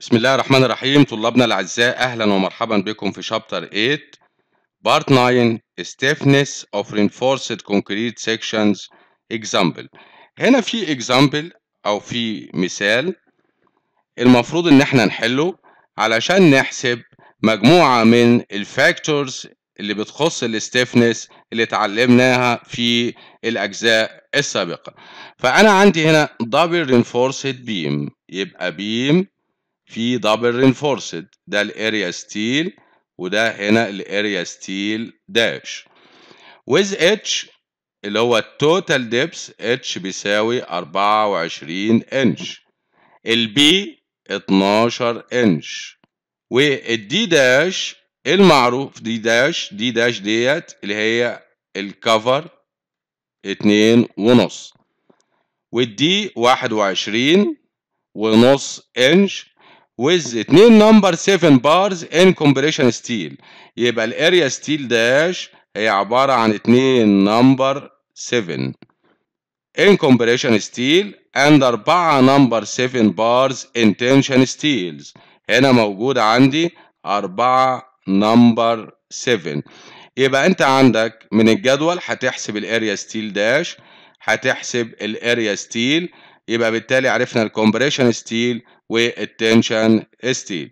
بسم الله الرحمن الرحيم طلابنا الأعزاء أهلا ومرحبا بكم في شابتر 8 بارت 9 Stiffness of Reinforced Concrete Sections Example هنا في example أو في مثال المفروض إن احنا نحله علشان نحسب مجموعة من الفاكتورز اللي بتخص الستيفنس اللي اتعلمناها في الأجزاء السابقة فأنا عندي هنا double reinforced beam يبقى beam في دبل رينفورسد ده الاريا ستيل وده هنا الاريا ستيل داش ويز اتش اللي هو التوتال ديبس اتش بيساوي 24 انش البي 12 انش والدي داش المعروف دي داش دي داش ديت اللي هي الكفر اتنين ونص والدي واحد وعشرين ونص انش with 2 number 7 bars in compression steel يبقى الاريا ستيل داش هي عباره عن 2 number 7 in compression steel and 4 number 7 bars in tension steels هنا موجود عندي 4 number 7 يبقى انت عندك من الجدول هتحسب الاريا ستيل داش هتحسب الاريا ستيل يبقى بالتالي عرفنا الكومبريشن ستيل والتنشن ستيل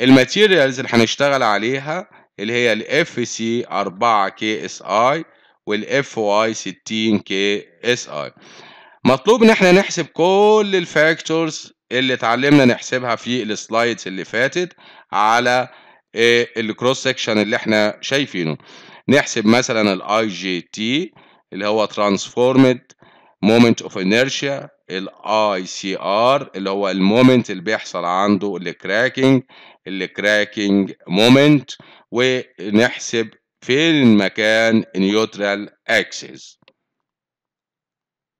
الماتيريالز اللي هنشتغل عليها اللي هي الاف سي 4 كي اس اي والاف واي 60 كي اس اي مطلوب ان احنا نحسب كل الفاكتورز اللي اتعلمنا نحسبها في السلايدز اللي فاتت على إيه الكروس سكشن اللي احنا شايفينه نحسب مثلا الاي جي تي اللي هو ترانسفورمد مومنت اوف انيرشيا الاي سي ار اللي هو المومنت اللي بيحصل عنده الكراكنج الكراكنج مومنت ونحسب فين المكان نيوترال اكسس